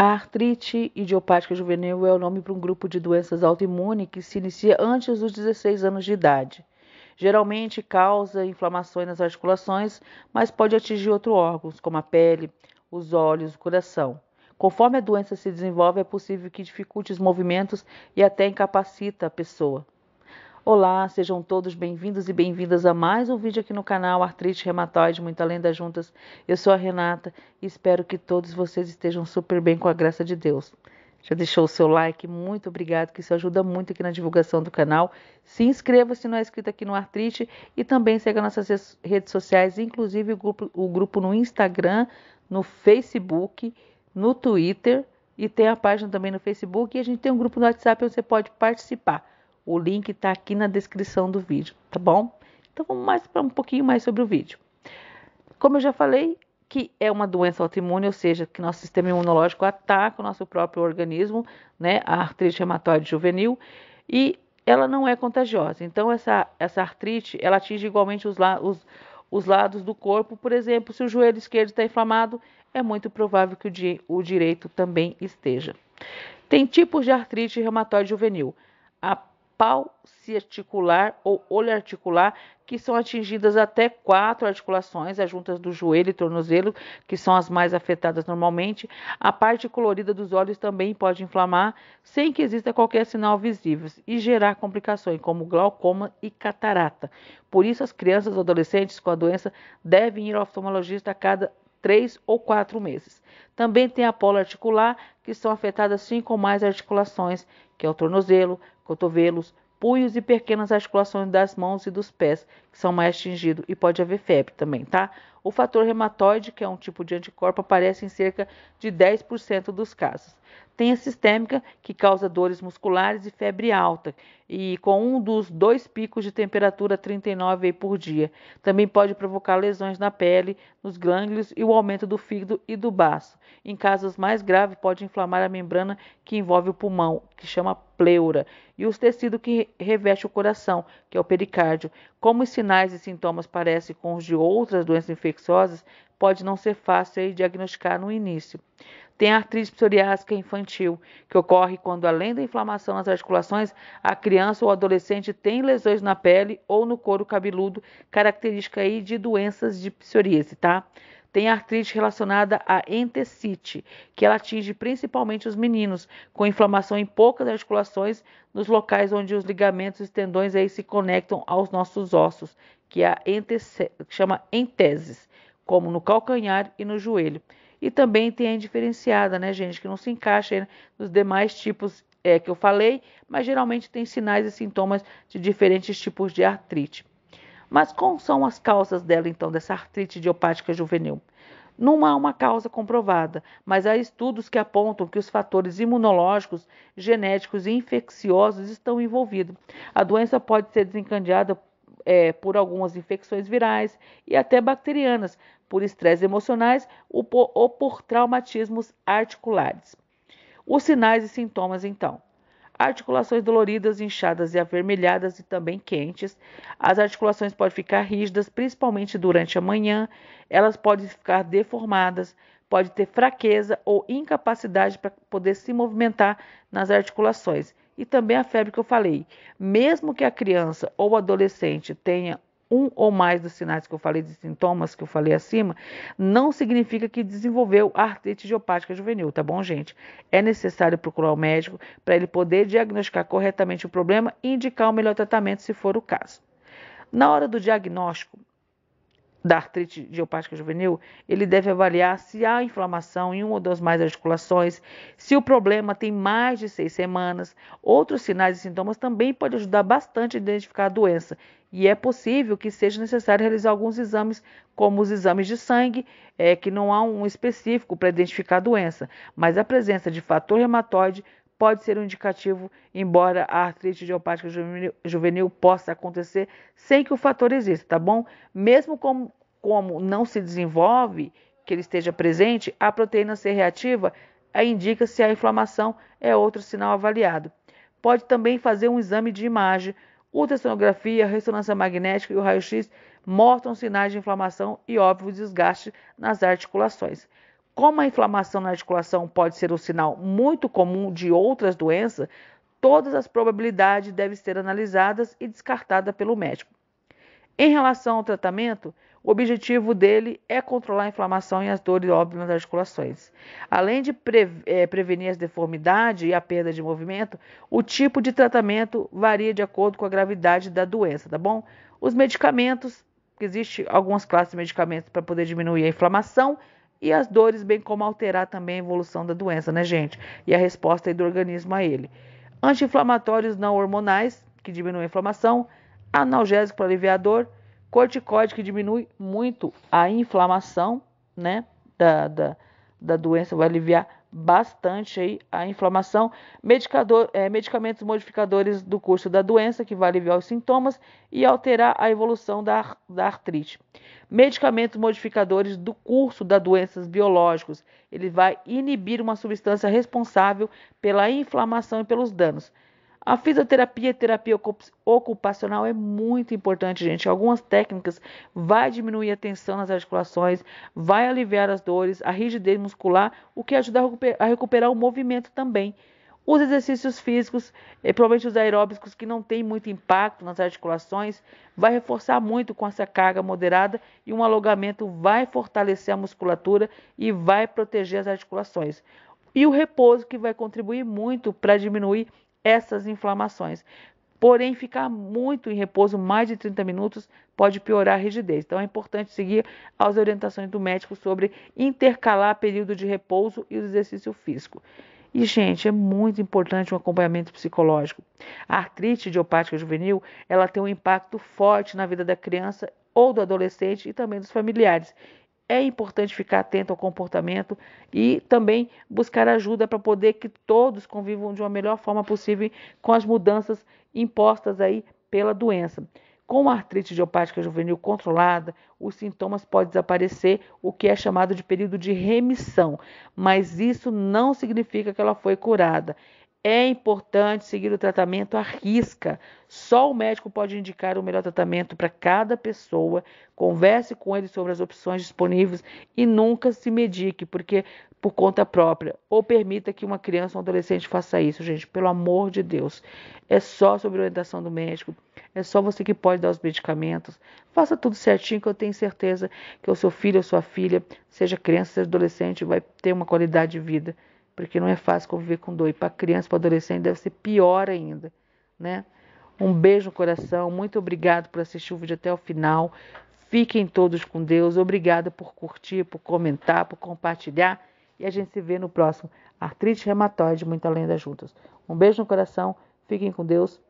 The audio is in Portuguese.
A artrite idiopática juvenil é o nome para um grupo de doenças autoimunes que se inicia antes dos 16 anos de idade. Geralmente causa inflamações nas articulações, mas pode atingir outros órgãos, como a pele, os olhos, o coração. Conforme a doença se desenvolve, é possível que dificulte os movimentos e até incapacita a pessoa. Olá, sejam todos bem-vindos e bem-vindas a mais um vídeo aqui no canal Artrite Reumatoide Muito Além das Juntas. Eu sou a Renata e espero que todos vocês estejam super bem com a graça de Deus. Já deixou o seu like? Muito obrigado, que isso ajuda muito aqui na divulgação do canal. Se inscreva se não é inscrito aqui no Artrite e também siga nossas redes sociais, inclusive o grupo, o grupo no Instagram, no Facebook, no Twitter e tem a página também no Facebook e a gente tem um grupo no WhatsApp onde você pode participar. O link está aqui na descrição do vídeo, tá bom? Então vamos mais para um pouquinho mais sobre o vídeo. Como eu já falei, que é uma doença autoimune, ou seja, que nosso sistema imunológico ataca o nosso próprio organismo, né? A artrite reumatoide juvenil e ela não é contagiosa. Então essa essa artrite, ela atinge igualmente os, la, os, os lados do corpo. Por exemplo, se o joelho esquerdo está inflamado, é muito provável que o, di, o direito também esteja. Tem tipos de artrite reumatoide juvenil. A articular ou articular que são atingidas até quatro articulações, as juntas do joelho e tornozelo, que são as mais afetadas normalmente. A parte colorida dos olhos também pode inflamar, sem que exista qualquer sinal visível, e gerar complicações como glaucoma e catarata. Por isso, as crianças ou adolescentes com a doença devem ir ao oftalmologista a cada três ou quatro meses. Também tem a polo articular, que são afetadas cinco ou mais articulações, que é o tornozelo, cotovelos, punhos e pequenas articulações das mãos e dos pés, que são mais atingidos, e pode haver febre também, tá? O fator reumatoide, que é um tipo de anticorpo, aparece em cerca de 10% dos casos. Tem a sistêmica, que causa dores musculares e febre alta, e com um dos dois picos de temperatura 39 por dia. Também pode provocar lesões na pele, nos glândulos e o aumento do fígado e do baço. Em casos mais graves, pode inflamar a membrana que envolve o pulmão, que chama pleura, e os tecidos que reveste o coração, que é o pericárdio. Como os sinais e sintomas parecem com os de outras doenças infecciosas, pode não ser fácil diagnosticar no início. Tem a artrite psoriásica infantil, que ocorre quando, além da inflamação nas articulações, a criança ou adolescente tem lesões na pele ou no couro cabeludo, característica aí de doenças de psoríase, tá? tem artrite relacionada à entecite, que ela atinge principalmente os meninos, com inflamação em poucas articulações nos locais onde os ligamentos e os tendões aí se conectam aos nossos ossos, que é a entece, chama enteses, como no calcanhar e no joelho. E também tem a indiferenciada, né, gente, que não se encaixa nos demais tipos é, que eu falei, mas geralmente tem sinais e sintomas de diferentes tipos de artrite. Mas quais são as causas dela, então, dessa artrite idiopática juvenil? Não há uma causa comprovada, mas há estudos que apontam que os fatores imunológicos, genéticos e infecciosos estão envolvidos. A doença pode ser desencadeada é, por algumas infecções virais e até bacterianas, por estresses emocionais ou por, ou por traumatismos articulares. Os sinais e sintomas, então articulações doloridas, inchadas e avermelhadas e também quentes. As articulações podem ficar rígidas, principalmente durante a manhã. Elas podem ficar deformadas, pode ter fraqueza ou incapacidade para poder se movimentar nas articulações e também a febre que eu falei. Mesmo que a criança ou adolescente tenha um ou mais dos sinais que eu falei, de sintomas que eu falei acima, não significa que desenvolveu artrite idiopática juvenil, tá bom, gente? É necessário procurar o médico para ele poder diagnosticar corretamente o problema e indicar o melhor tratamento se for o caso. Na hora do diagnóstico, da artrite idiopática juvenil, ele deve avaliar se há inflamação em uma ou duas mais articulações, se o problema tem mais de seis semanas. Outros sinais e sintomas também podem ajudar bastante a identificar a doença. E é possível que seja necessário realizar alguns exames, como os exames de sangue, é, que não há um específico para identificar a doença, mas a presença de fator reumatoide pode ser um indicativo, embora a artrite idiopática juvenil, juvenil possa acontecer sem que o fator exista, tá bom? Mesmo como, como não se desenvolve, que ele esteja presente, a proteína ser reativa eh, indica se a inflamação é outro sinal avaliado. Pode também fazer um exame de imagem. Ultrassonografia, ressonância magnética e o raio-x mostram sinais de inflamação e óbvio desgaste nas articulações. Como a inflamação na articulação pode ser um sinal muito comum de outras doenças, todas as probabilidades devem ser analisadas e descartadas pelo médico. Em relação ao tratamento, o objetivo dele é controlar a inflamação e as dores óbvias nas articulações. Além de é, prevenir as deformidades e a perda de movimento, o tipo de tratamento varia de acordo com a gravidade da doença, tá bom? Os medicamentos, existe algumas classes de medicamentos para poder diminuir a inflamação, e as dores, bem como alterar também a evolução da doença, né, gente? E a resposta do organismo a ele. Anti-inflamatórios não hormonais, que diminuem a inflamação, analgésico para aliviar dor, corticoide, que diminui muito a inflamação, né, da, da, da doença, vai aliviar bastante aí a inflamação, medicador, é, medicamentos modificadores do curso da doença, que vai aliviar os sintomas e alterar a evolução da, da artrite. Medicamentos modificadores do curso das doenças biológicos, ele vai inibir uma substância responsável pela inflamação e pelos danos. A fisioterapia e terapia ocupacional é muito importante, gente. Algumas técnicas vai diminuir a tensão nas articulações, vai aliviar as dores, a rigidez muscular, o que ajuda a recuperar o movimento também. Os exercícios físicos, eh, provavelmente os aeróbicos que não têm muito impacto nas articulações, vai reforçar muito com essa carga moderada e um alongamento vai fortalecer a musculatura e vai proteger as articulações. E o repouso que vai contribuir muito para diminuir essas inflamações. Porém, ficar muito em repouso, mais de 30 minutos, pode piorar a rigidez. Então, é importante seguir as orientações do médico sobre intercalar período de repouso e o exercício físico. E, gente, é muito importante um acompanhamento psicológico. A artrite idiopática juvenil, ela tem um impacto forte na vida da criança ou do adolescente e também dos familiares é importante ficar atento ao comportamento e também buscar ajuda para poder que todos convivam de uma melhor forma possível com as mudanças impostas aí pela doença. Com a artrite idiopática juvenil controlada, os sintomas podem desaparecer, o que é chamado de período de remissão, mas isso não significa que ela foi curada é importante seguir o tratamento à risca. Só o médico pode indicar o melhor tratamento para cada pessoa. Converse com ele sobre as opções disponíveis e nunca se medique, porque por conta própria, ou permita que uma criança ou um adolescente faça isso, gente, pelo amor de Deus. É só sobre orientação do médico, é só você que pode dar os medicamentos. Faça tudo certinho que eu tenho certeza que o seu filho ou sua filha, seja criança, seja adolescente, vai ter uma qualidade de vida porque não é fácil conviver com dor. E para criança, para adolescente, deve ser pior ainda, né? Um beijo no coração, muito obrigado por assistir o vídeo até o final. Fiquem todos com Deus. Obrigada por curtir, por comentar, por compartilhar. E a gente se vê no próximo Artrite Reumatoide, muito além das juntas. Um beijo no coração, fiquem com Deus.